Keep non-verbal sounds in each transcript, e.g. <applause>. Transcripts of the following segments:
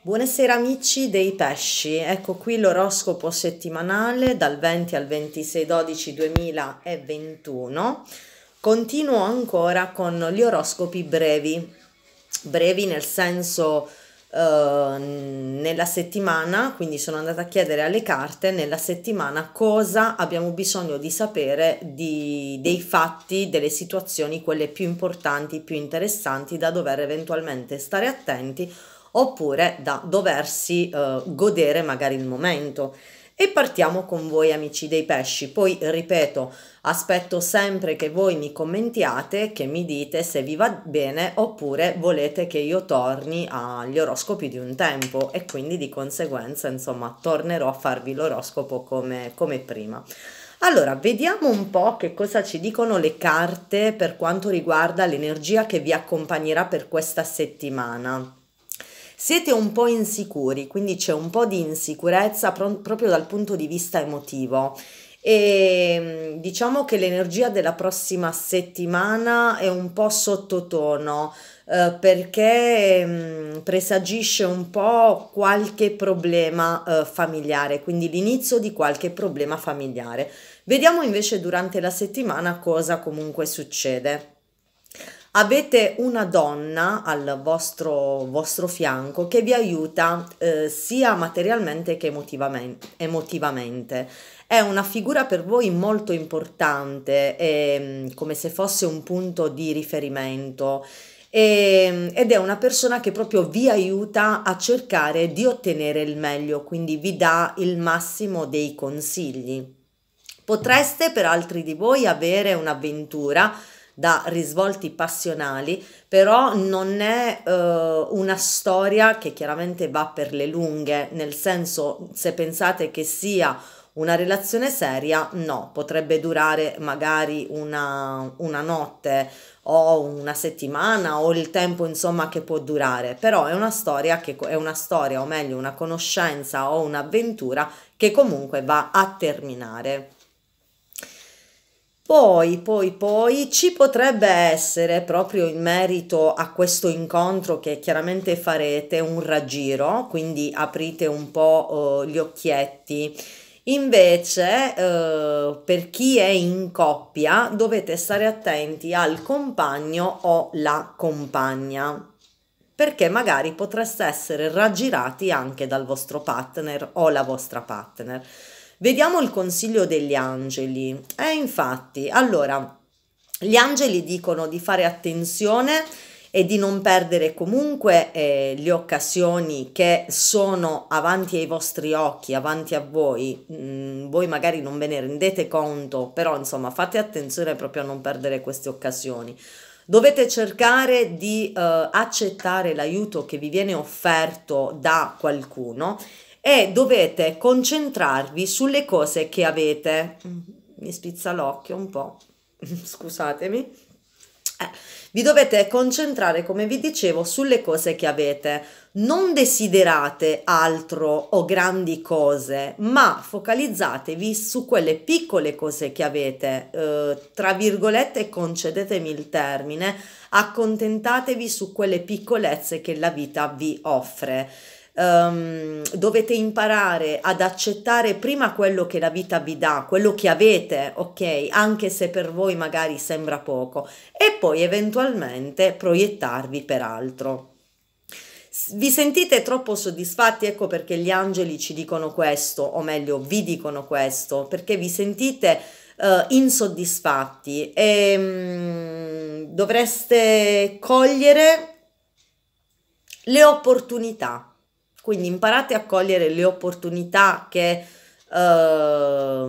Buonasera amici dei pesci, ecco qui l'oroscopo settimanale dal 20 al 26 12 2021. Continuo ancora con gli oroscopi brevi, brevi nel senso eh, nella settimana, quindi sono andata a chiedere alle carte nella settimana cosa abbiamo bisogno di sapere di, dei fatti, delle situazioni, quelle più importanti, più interessanti da dover eventualmente stare attenti oppure da doversi eh, godere magari il momento. E partiamo con voi amici dei pesci, poi ripeto, aspetto sempre che voi mi commentiate, che mi dite se vi va bene oppure volete che io torni agli oroscopi di un tempo e quindi di conseguenza insomma tornerò a farvi l'oroscopo come, come prima. Allora, vediamo un po' che cosa ci dicono le carte per quanto riguarda l'energia che vi accompagnerà per questa settimana. Siete un po' insicuri, quindi c'è un po' di insicurezza pro proprio dal punto di vista emotivo e ehm, diciamo che l'energia della prossima settimana è un po' sottotono eh, perché mh, ehm, presagisce un po' qualche problema eh, familiare, quindi l'inizio di qualche problema familiare. Vediamo invece durante la settimana cosa comunque succede avete una donna al vostro, vostro fianco che vi aiuta eh, sia materialmente che emotivamente, emotivamente. È una figura per voi molto importante, eh, come se fosse un punto di riferimento eh, ed è una persona che proprio vi aiuta a cercare di ottenere il meglio, quindi vi dà il massimo dei consigli. Potreste per altri di voi avere un'avventura da risvolti passionali, però non è eh, una storia che chiaramente va per le lunghe, nel senso se pensate che sia una relazione seria, no, potrebbe durare magari una, una notte o una settimana o il tempo insomma che può durare, però è una storia che è una storia o meglio una conoscenza o un'avventura che comunque va a terminare. Poi, poi, poi ci potrebbe essere proprio in merito a questo incontro che chiaramente farete un raggiro, quindi aprite un po' eh, gli occhietti. Invece, eh, per chi è in coppia, dovete stare attenti al compagno o la compagna, perché magari potreste essere raggirati anche dal vostro partner o la vostra partner. Vediamo il consiglio degli angeli. Eh, infatti, allora, gli angeli dicono di fare attenzione e di non perdere comunque eh, le occasioni che sono avanti ai vostri occhi, avanti a voi. Mm, voi magari non ve ne rendete conto, però insomma fate attenzione proprio a non perdere queste occasioni. Dovete cercare di eh, accettare l'aiuto che vi viene offerto da qualcuno e dovete concentrarvi sulle cose che avete. Mi spizza l'occhio un po', <laughs> scusatemi. Eh, vi dovete concentrare, come vi dicevo, sulle cose che avete. Non desiderate altro o grandi cose, ma focalizzatevi su quelle piccole cose che avete. Eh, tra virgolette, concedetemi il termine, accontentatevi su quelle piccolezze che la vita vi offre um, dovete imparare ad accettare prima quello che la vita vi dà, quello che avete, ok? Anche se per voi magari sembra poco, e poi eventualmente proiettarvi per altro. Vi sentite troppo soddisfatti? Ecco perché gli angeli ci dicono questo, o meglio, vi dicono questo, perché vi sentite uh, insoddisfatti e um, dovreste cogliere le opportunità quindi imparate a cogliere le opportunità che, eh,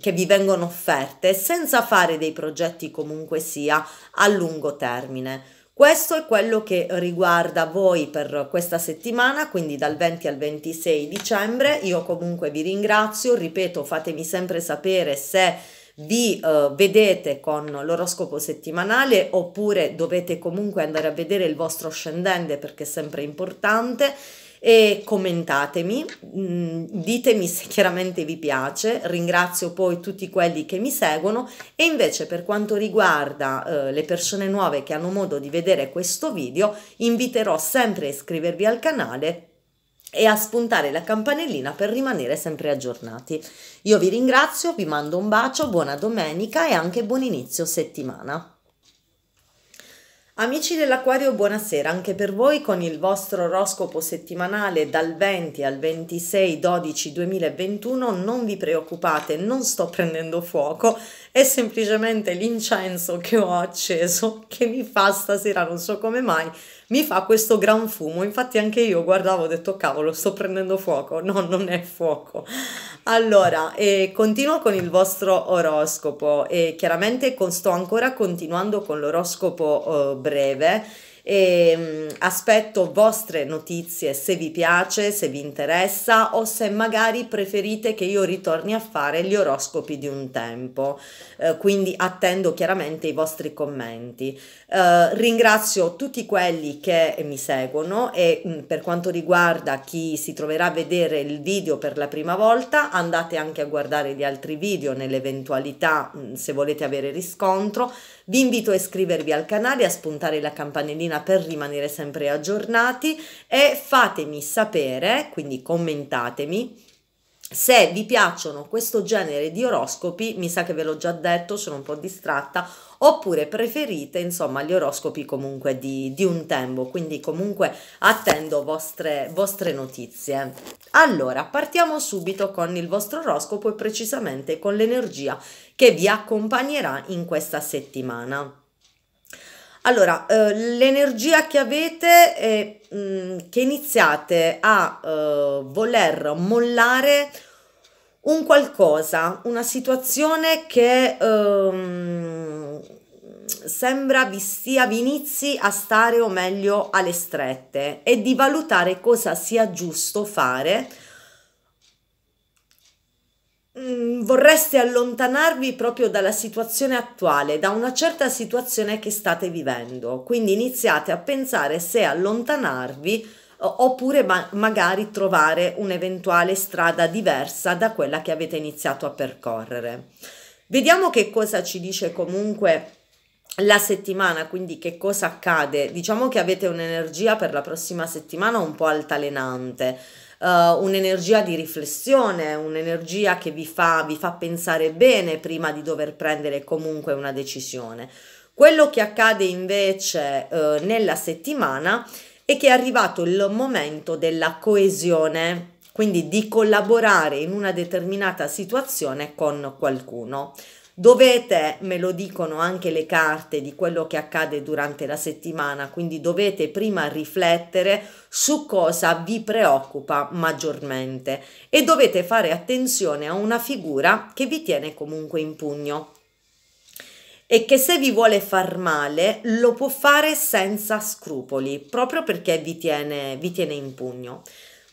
che vi vengono offerte senza fare dei progetti comunque sia a lungo termine. Questo è quello che riguarda voi per questa settimana, quindi dal 20 al 26 dicembre. Io comunque vi ringrazio, ripeto, fatemi sempre sapere se vi eh, vedete con l'oroscopo settimanale oppure dovete comunque andare a vedere il vostro ascendente perché è sempre importante e commentatemi, mm, ditemi se chiaramente vi piace, ringrazio poi tutti quelli che mi seguono e invece per quanto riguarda eh, le persone nuove che hanno modo di vedere questo video, inviterò sempre a iscrivervi al canale e a spuntare la campanellina per rimanere sempre aggiornati. Io vi ringrazio, vi mando un bacio, buona domenica e anche buon inizio settimana. Amici dell'Aquario, buonasera anche per voi con il vostro oroscopo settimanale dal 20 al 26 12 2021. Non vi preoccupate, non sto prendendo fuoco, è semplicemente l'incenso che ho acceso che mi fa stasera, non so come mai, mi fa questo gran fumo. Infatti anche io guardavo, ho detto cavolo, sto prendendo fuoco. No, non è fuoco. Allora, eh, continuo con il vostro oroscopo e chiaramente con, sto ancora continuando con l'oroscopo eh, breve e ehm, aspetto vostre notizie se vi piace, se vi interessa o se magari preferite che io ritorni a fare gli oroscopi di un tempo. Eh, quindi attendo chiaramente i vostri commenti. Eh, ringrazio tutti quelli che mi seguono e mh, mm, per quanto riguarda chi si troverà a vedere il video per la prima volta andate anche a guardare gli altri video nell'eventualità mm, se volete avere riscontro vi invito a iscrivervi al canale, a spuntare la campanellina per rimanere sempre aggiornati e fatemi sapere, quindi commentatemi, se vi piacciono questo genere di oroscopi, mi sa che ve l'ho già detto, sono un po' distratta, oppure preferite insomma gli oroscopi comunque di, di un tempo, quindi comunque attendo vostre, vostre notizie. Allora, partiamo subito con il vostro oroscopo e precisamente con l'energia che vi accompagnerà in questa settimana. Allora, eh, l'energia che avete è mh, mm, che iniziate a eh, voler mollare un qualcosa, una situazione che ehm, sembra vi stia vi inizi a stare o meglio alle strette e di valutare cosa sia giusto fare mm, vorreste allontanarvi proprio dalla situazione attuale, da una certa situazione che state vivendo. Quindi iniziate a pensare se allontanarvi oppure ma magari trovare un'eventuale strada diversa da quella che avete iniziato a percorrere. Vediamo che cosa ci dice comunque la settimana, quindi che cosa accade? Diciamo che avete un'energia per la prossima settimana un po' altalenante, uh, un'energia di riflessione, un'energia che vi fa, vi fa pensare bene prima di dover prendere comunque una decisione. Quello che accade invece uh, nella settimana è che è arrivato il momento della coesione, quindi di collaborare in una determinata situazione con qualcuno. Dovete, me lo dicono anche le carte di quello che accade durante la settimana, quindi dovete prima riflettere su cosa vi preoccupa maggiormente e dovete fare attenzione a una figura che vi tiene comunque in pugno e che se vi vuole far male lo può fare senza scrupoli, proprio perché vi tiene, vi tiene in pugno.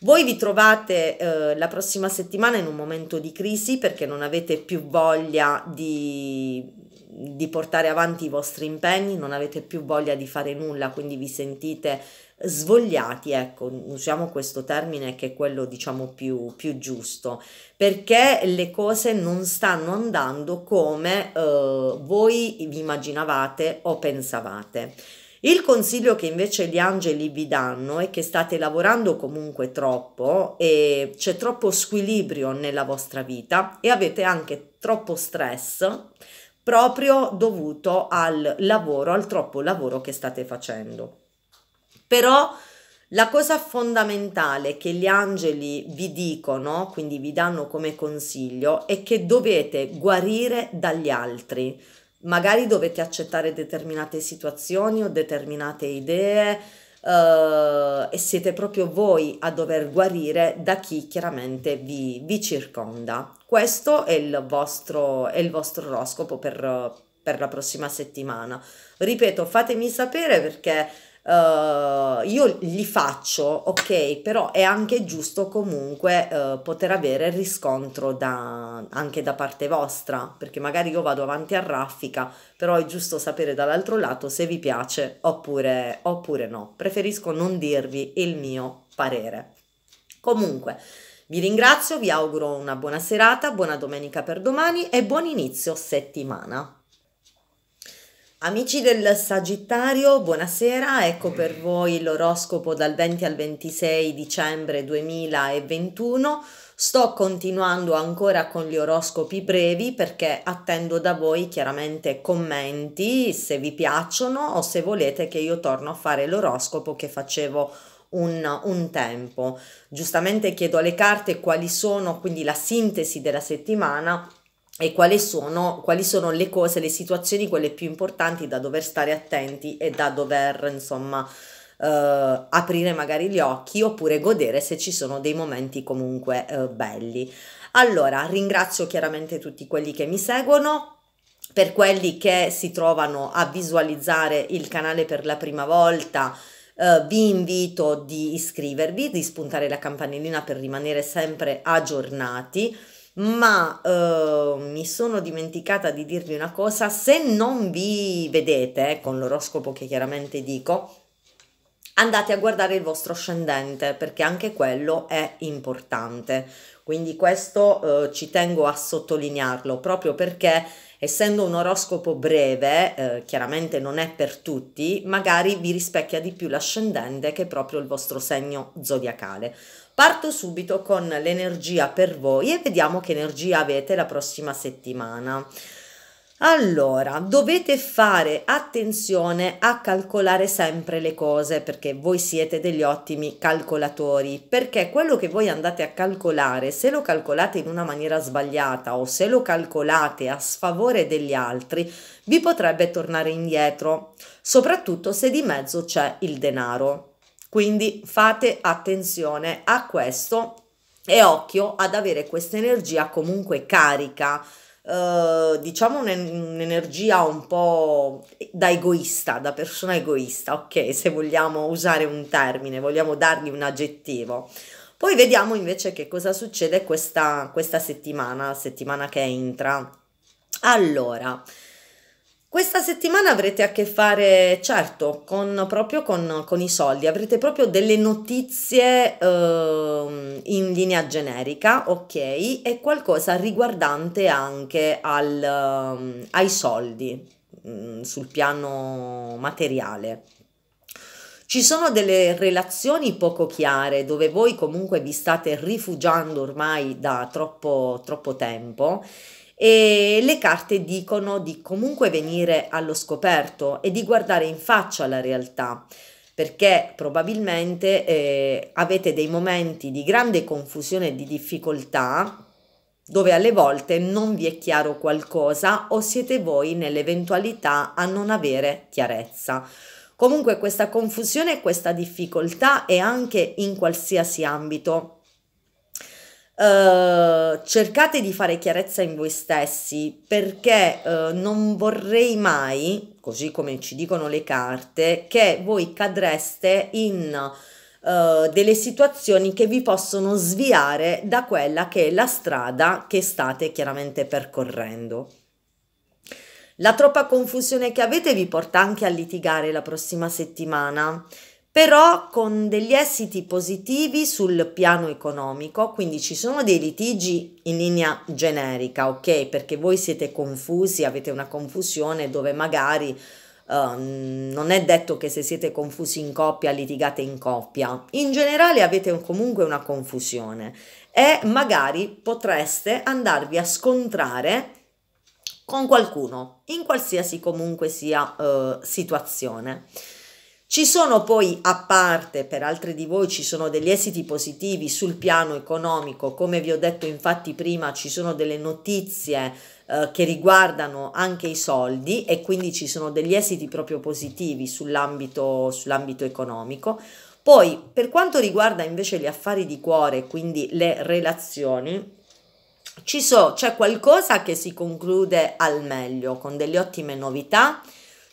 Voi vi trovate eh, la prossima settimana in un momento di crisi perché non avete più voglia di, di portare avanti i vostri impegni, non avete più voglia di fare nulla, quindi vi sentite svogliati, ecco, usiamo questo termine che è quello diciamo più, più giusto, perché le cose non stanno andando come eh, voi vi immaginavate o pensavate. Il consiglio che invece gli angeli vi danno è che state lavorando comunque troppo e c'è troppo squilibrio nella vostra vita e avete anche troppo stress proprio dovuto al lavoro, al troppo lavoro che state facendo. Però la cosa fondamentale che gli angeli vi dicono, quindi vi danno come consiglio, è che dovete guarire dagli altri magari dovete accettare determinate situazioni o determinate idee eh, e siete proprio voi a dover guarire da chi chiaramente vi, vi circonda. Questo è il vostro, è il vostro oroscopo per, per la prossima settimana. Ripeto, fatemi sapere perché uh, io li faccio, ok, però è anche giusto comunque uh, poter avere riscontro da, anche da parte vostra, perché magari io vado avanti a raffica, però è giusto sapere dall'altro lato se vi piace oppure, oppure no. Preferisco non dirvi il mio parere. Comunque, vi ringrazio, vi auguro una buona serata, buona domenica per domani e buon inizio settimana. Amici del Sagittario, buonasera, ecco per voi l'oroscopo dal 20 al 26 dicembre 2021. Sto continuando ancora con gli oroscopi brevi perché attendo da voi chiaramente commenti se vi piacciono o se volete che io torno a fare l'oroscopo che facevo un, un, tempo. Giustamente chiedo alle carte quali sono quindi la sintesi della settimana e quali sono, quali sono, le cose, le situazioni, quelle più importanti da dover stare attenti e da dover, insomma, eh, aprire magari gli occhi oppure godere se ci sono dei momenti comunque eh, belli. Allora, ringrazio chiaramente tutti quelli che mi seguono, per quelli che si trovano a visualizzare il canale per la prima volta, eh, vi invito di iscrivervi, di spuntare la campanellina per rimanere sempre aggiornati ma eh, mi sono dimenticata di dirvi una cosa, se non vi vedete eh, con l'oroscopo che chiaramente dico, andate a guardare il vostro ascendente perché anche quello è importante. Quindi questo eh, ci tengo a sottolinearlo proprio perché essendo un oroscopo breve, eh, chiaramente non è per tutti, magari vi rispecchia di più l'ascendente che proprio il vostro segno zodiacale. Parto subito con l'energia per voi e vediamo che energia avete la prossima settimana. Allora, dovete fare attenzione a calcolare sempre le cose perché voi siete degli ottimi calcolatori, perché quello che voi andate a calcolare, se lo calcolate in una maniera sbagliata o se lo calcolate a sfavore degli altri, vi potrebbe tornare indietro, soprattutto se di mezzo c'è il denaro. Quindi fate attenzione a questo e occhio ad avere questa energia comunque carica, eh, diciamo un'energia un po' da egoista, da persona egoista, ok? Se vogliamo usare un termine, vogliamo dargli un aggettivo. Poi vediamo invece che cosa succede questa, questa settimana, settimana che entra. Allora, questa settimana avrete a che fare, certo, con, proprio con, con i soldi, avrete proprio delle notizie eh, in linea generica, ok, e qualcosa riguardante anche al, eh, ai soldi mm, sul piano materiale. Ci sono delle relazioni poco chiare dove voi comunque vi state rifugiando ormai da troppo, troppo tempo e le carte dicono di comunque venire allo scoperto e di guardare in faccia la realtà perché probabilmente eh, avete dei momenti di grande confusione e di difficoltà dove alle volte non vi è chiaro qualcosa o siete voi nell'eventualità a non avere chiarezza. Comunque questa confusione e questa difficoltà è anche in qualsiasi ambito, Uh, cercate di fare chiarezza in voi stessi perché uh, non vorrei mai, così come ci dicono le carte, che voi cadreste in uh, delle situazioni che vi possono sviare da quella che è la strada che state chiaramente percorrendo. La troppa confusione che avete vi porta anche a litigare la prossima settimana però con degli esiti positivi sul piano economico, quindi ci sono dei litigi in linea generica, ok? Perché voi siete confusi, avete una confusione dove magari um, non è detto che se siete confusi in coppia litigate in coppia, in generale avete comunque una confusione e magari potreste andarvi a scontrare con qualcuno in qualsiasi comunque sia uh, situazione. Ci sono poi, a parte, per altri di voi, ci sono degli esiti positivi sul piano economico, come vi ho detto infatti prima, ci sono delle notizie eh, che riguardano anche i soldi e quindi ci sono degli esiti proprio positivi sull'ambito, sull'ambito economico. Poi, per quanto riguarda invece gli affari di cuore, quindi le relazioni, ci so, c'è qualcosa che si conclude al meglio, con delle ottime novità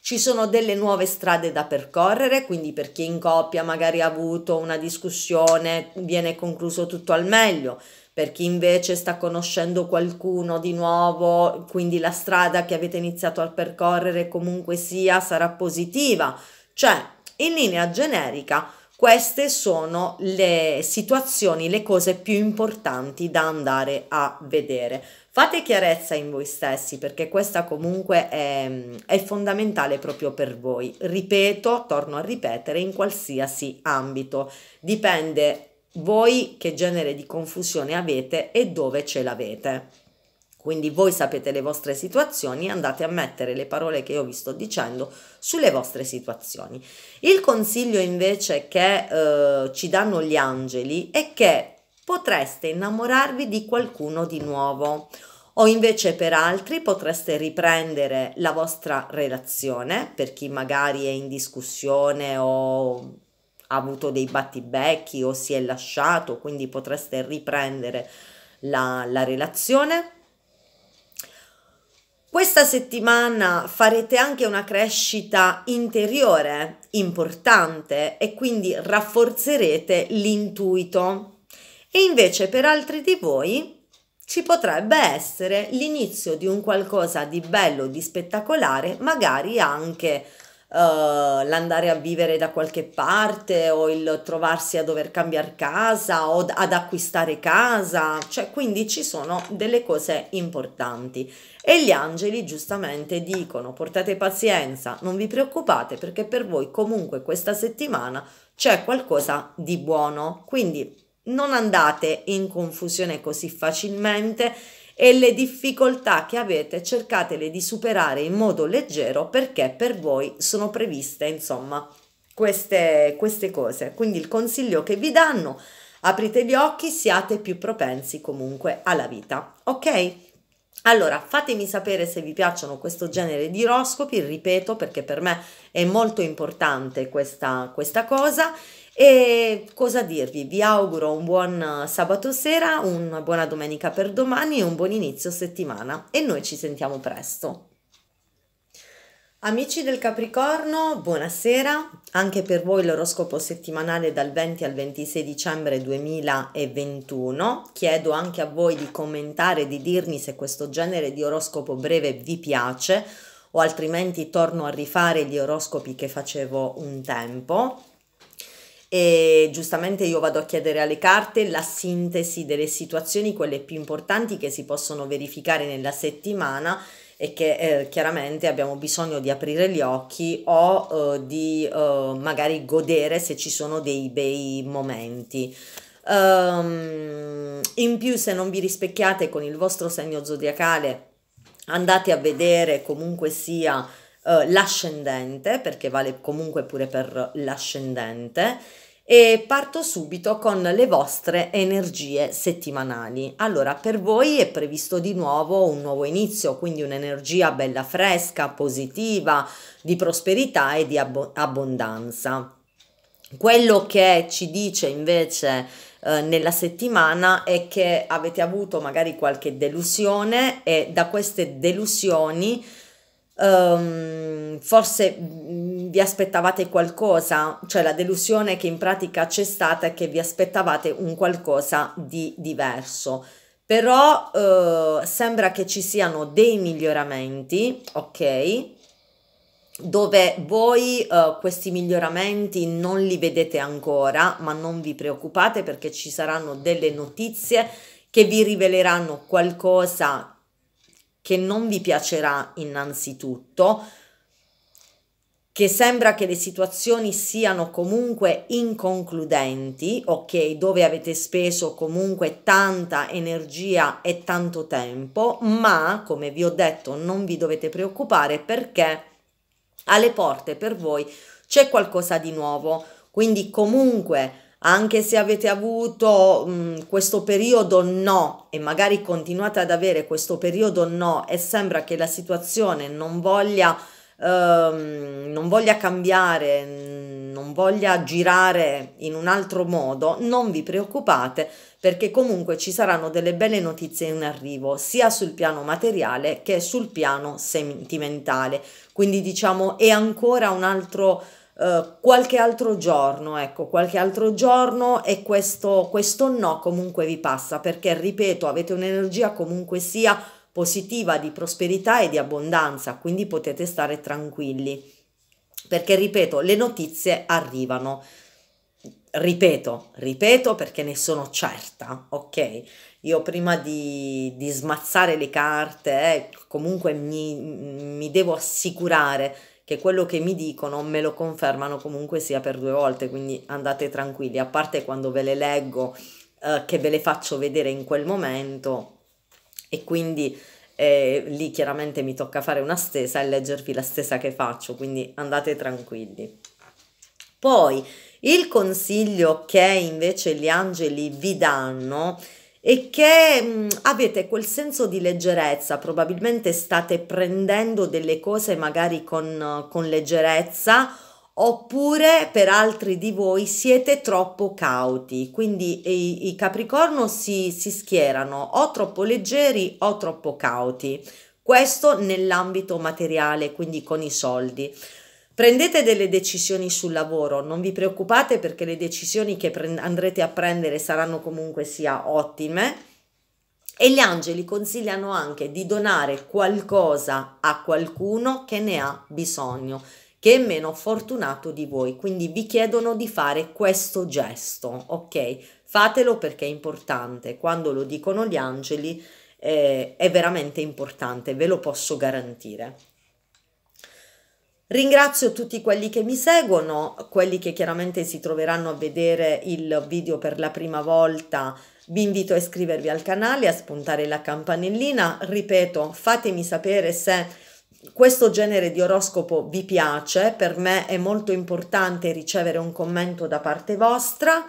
ci sono delle nuove strade da percorrere, quindi per chi in coppia magari ha avuto una discussione viene concluso tutto al meglio, per chi invece sta conoscendo qualcuno di nuovo, quindi la strada che avete iniziato a percorrere comunque sia sarà positiva. Cioè, in linea generica, queste sono le situazioni, le cose più importanti da andare a vedere. Fate chiarezza in voi stessi perché questa comunque è, è fondamentale proprio per voi. Ripeto, torno a ripetere, in qualsiasi ambito. Dipende voi che genere di confusione avete e dove ce l'avete. Quindi voi sapete le vostre situazioni e andate a mettere le parole che io vi sto dicendo sulle vostre situazioni. Il consiglio invece che eh, ci danno gli angeli è che potreste innamorarvi di qualcuno di nuovo o invece per altri potreste riprendere la vostra relazione per chi magari è in discussione o ha avuto dei battibecchi o si è lasciato, quindi potreste riprendere la, la relazione. Questa settimana farete anche una crescita interiore importante e quindi rafforzerete l'intuito e invece per altri di voi ci potrebbe essere l'inizio di un qualcosa di bello, di spettacolare, magari anche Uh, l'andare a vivere da qualche parte o il trovarsi a dover cambiare casa o ad acquistare casa, cioè quindi ci sono delle cose importanti e gli angeli giustamente dicono portate pazienza, non vi preoccupate perché per voi comunque questa settimana c'è qualcosa di buono, quindi non andate in confusione così facilmente e le difficoltà che avete cercatele di superare in modo leggero perché per voi sono previste insomma queste, queste cose. Quindi il consiglio che vi danno, aprite gli occhi, siate più propensi comunque alla vita. Ok? Allora, fatemi sapere se vi piacciono questo genere di oroscopi, ripeto perché per me è molto importante questa, questa cosa. E cosa dirvi? Vi auguro un buon eh, sabato sera, una buona domenica per domani e un buon inizio settimana e noi ci sentiamo presto. Amici del Capricorno, buonasera. Anche per voi l'oroscopo settimanale dal 20 al 26 dicembre 2021. Chiedo anche a voi di commentare, di dirmi se questo genere di oroscopo breve vi piace o altrimenti torno a rifare gli oroscopi che facevo un tempo. E giustamente io vado a chiedere alle carte la sintesi delle situazioni, quelle più importanti che si possono verificare nella settimana e che eh, chiaramente abbiamo bisogno di aprire gli occhi o eh, di eh, magari godere se ci sono dei bei momenti. Um, in più se non vi rispecchiate con il vostro segno zodiacale andate a vedere comunque sia eh, l'ascendente perché vale comunque pure per l'ascendente e parto subito con le vostre energie settimanali. Allora, per voi è previsto di nuovo un nuovo inizio, quindi un'energia bella fresca, positiva, di prosperità e di ab abbondanza. Quello che ci dice invece eh, nella settimana è che avete avuto magari qualche delusione e da queste delusioni Um, forse vi aspettavate qualcosa, cioè la delusione che in pratica c'è stata è che vi aspettavate un qualcosa di diverso. Però uh, sembra che ci siano dei miglioramenti, ok? Dove voi uh, questi miglioramenti non li vedete ancora, ma non vi preoccupate perché ci saranno delle notizie che vi riveleranno qualcosa che non vi piacerà innanzitutto, che sembra che le situazioni siano comunque inconcludenti, ok, dove avete speso comunque tanta energia e tanto tempo, ma come vi ho detto non vi dovete preoccupare perché alle porte per voi c'è qualcosa di nuovo, quindi comunque anche se avete avuto mh, mm, questo periodo no e magari continuate ad avere questo periodo no e sembra che la situazione non voglia, ehm, non voglia cambiare, non voglia girare in un altro modo, non vi preoccupate perché comunque ci saranno delle belle notizie in arrivo sia sul piano materiale che sul piano sentimentale. Quindi diciamo è ancora un altro eh, qualche altro giorno, ecco, qualche altro giorno e questo, questo no comunque vi passa perché, ripeto, avete un'energia comunque sia positiva di prosperità e di abbondanza, quindi potete stare tranquilli perché, ripeto, le notizie arrivano. Ripeto, ripeto perché ne sono certa, ok? Io prima di, di smazzare le carte, eh, comunque mi, mi devo assicurare che quello che mi dicono me lo confermano comunque sia per due volte, quindi andate tranquilli, a parte quando ve le leggo eh, che ve le faccio vedere in quel momento e quindi eh, lì chiaramente mi tocca fare una stesa e leggervi la stesa che faccio, quindi andate tranquilli. Poi il consiglio che invece gli angeli vi danno è e che mh, avete quel senso di leggerezza, probabilmente state prendendo delle cose magari con, con leggerezza oppure per altri di voi siete troppo cauti, quindi i, i Capricorno si, si schierano o troppo leggeri o troppo cauti, questo nell'ambito materiale, quindi con i soldi. Prendete delle decisioni sul lavoro, non vi preoccupate perché le decisioni che andrete a prendere saranno comunque sia ottime. E gli angeli consigliano anche di donare qualcosa a qualcuno che ne ha bisogno, che è meno fortunato di voi. Quindi vi chiedono di fare questo gesto, ok? Fatelo perché è importante. Quando lo dicono gli angeli eh, è veramente importante, ve lo posso garantire. Ringrazio tutti quelli che mi seguono, quelli che chiaramente si troveranno a vedere il video per la prima volta. Vi invito a iscrivervi al canale, a spuntare la campanellina. Ripeto, fatemi sapere se questo genere di oroscopo vi piace. Per me è molto importante ricevere un commento da parte vostra.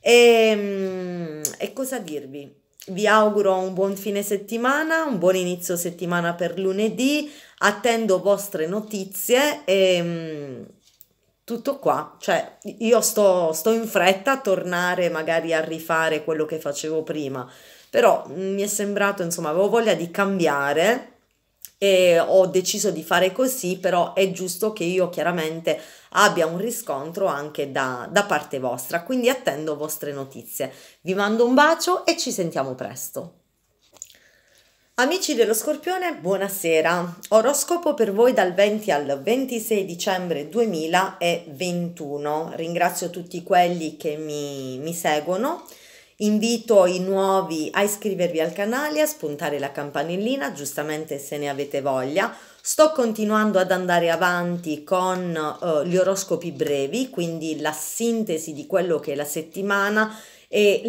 E, ehm, e cosa dirvi? vi auguro un buon fine settimana, un buon inizio settimana per lunedì, attendo vostre notizie e mm, tutto qua, cioè io sto, sto in fretta a tornare magari a rifare quello che facevo prima, però mm, mi è sembrato, insomma, avevo voglia di cambiare e ho deciso di fare così, però è giusto che io chiaramente abbia un riscontro anche da, da parte vostra, quindi attendo vostre notizie. Vi mando un bacio e ci sentiamo presto. Amici dello Scorpione, buonasera. Oroscopo per voi dal 20 al 26 dicembre 2021. Ringrazio tutti quelli che mi, mi seguono. Invito i nuovi a iscrivervi al canale, a spuntare la campanellina, giustamente se ne avete voglia. Sto continuando ad andare avanti con eh, gli oroscopi brevi, quindi la sintesi di quello che è la settimana e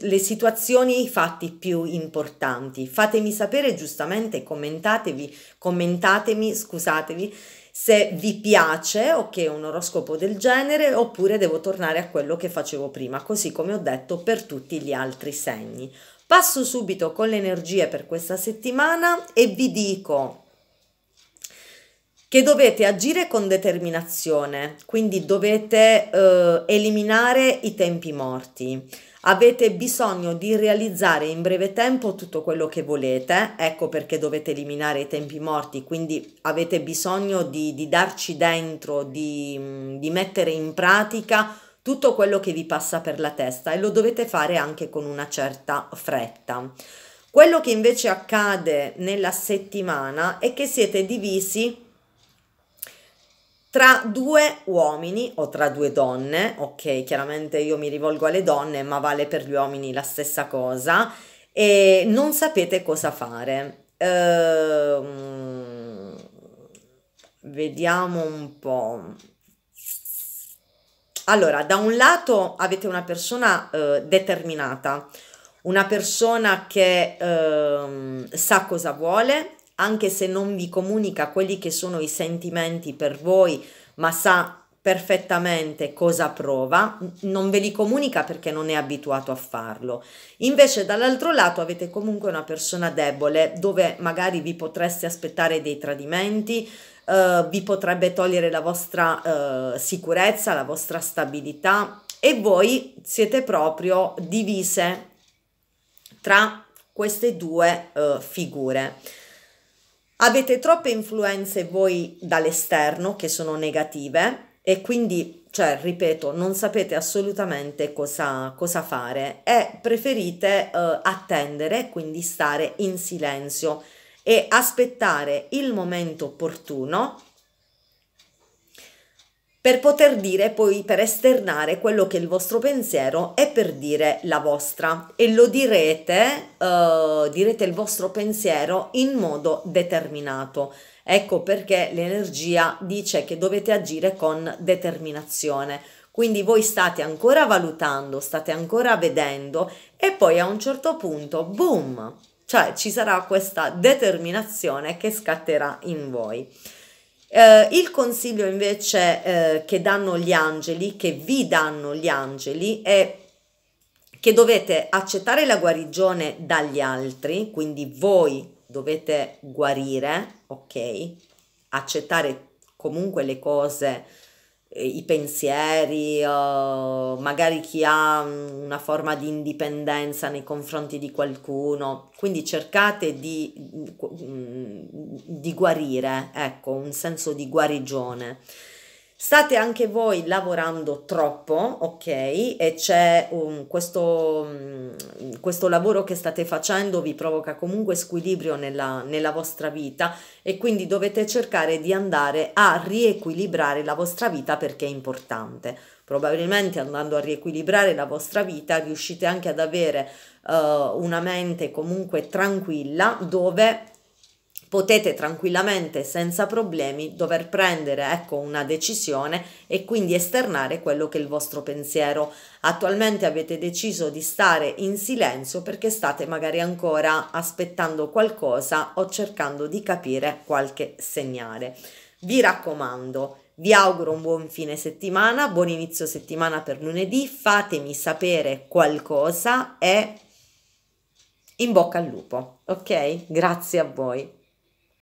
le situazioni e i fatti più importanti. Fatemi sapere giustamente, commentatevi, commentatemi, scusatevi, se vi piace ok un oroscopo del genere oppure devo tornare a quello che facevo prima, così come ho detto per tutti gli altri segni. Passo subito con le energie per questa settimana e vi dico che dovete agire con determinazione, quindi dovete eh, eliminare i tempi morti. Avete bisogno di realizzare in breve tempo tutto quello che volete, ecco perché dovete eliminare i tempi morti, quindi avete bisogno di, di darci dentro, di, di mettere in pratica tutto quello che vi passa per la testa e lo dovete fare anche con una certa fretta. Quello che invece accade nella settimana è che siete divisi tra due uomini o tra due donne, ok, chiaramente io mi rivolgo alle donne, ma vale per gli uomini la stessa cosa, e non sapete cosa fare. Ehm, vediamo un po'. Allora, da un lato avete una persona eh, determinata, una persona che eh, sa cosa vuole, anche se non vi comunica quelli che sono i sentimenti per voi, ma sa perfettamente cosa prova, non ve li comunica perché non è abituato a farlo. Invece dall'altro lato avete comunque una persona debole dove magari vi potreste aspettare dei tradimenti, eh, vi potrebbe togliere la vostra eh, sicurezza, la vostra stabilità e voi siete proprio divise tra queste due eh, figure. Avete troppe influenze voi dall'esterno che sono negative e quindi, cioè, ripeto, non sapete assolutamente cosa, cosa fare e preferite eh, attendere, quindi stare in silenzio e aspettare il momento opportuno per poter dire poi, per esternare quello che è il vostro pensiero e per dire la vostra. E lo direte, eh, direte il vostro pensiero in modo determinato. Ecco perché l'energia dice che dovete agire con determinazione. Quindi voi state ancora valutando, state ancora vedendo e poi a un certo punto, boom, cioè ci sarà questa determinazione che scatterà in voi. Eh, il consiglio invece eh, che danno gli angeli, che vi danno gli angeli, è che dovete accettare la guarigione dagli altri, quindi voi dovete guarire, ok? Accettare comunque le cose eh, i pensieri, o magari chi ha mm, una forma di indipendenza nei confronti di qualcuno. Quindi cercate di, mm, mm, di guarire, ecco, un senso di guarigione. State anche voi lavorando troppo, ok? E c'è um, questo, um, questo, lavoro che state facendo vi provoca comunque squilibrio nella, nella vostra vita e quindi dovete cercare di andare a riequilibrare la vostra vita perché è importante. Probabilmente andando a riequilibrare la vostra vita riuscite anche ad avere uh, una mente comunque tranquilla dove potete tranquillamente senza problemi dover prendere ecco, una decisione e quindi esternare quello che è il vostro pensiero. Attualmente avete deciso di stare in silenzio perché state magari ancora aspettando qualcosa o cercando di capire qualche segnale. Vi raccomando, vi auguro un buon fine settimana, buon inizio settimana per lunedì, fatemi sapere qualcosa e in bocca al lupo, ok? Grazie a voi.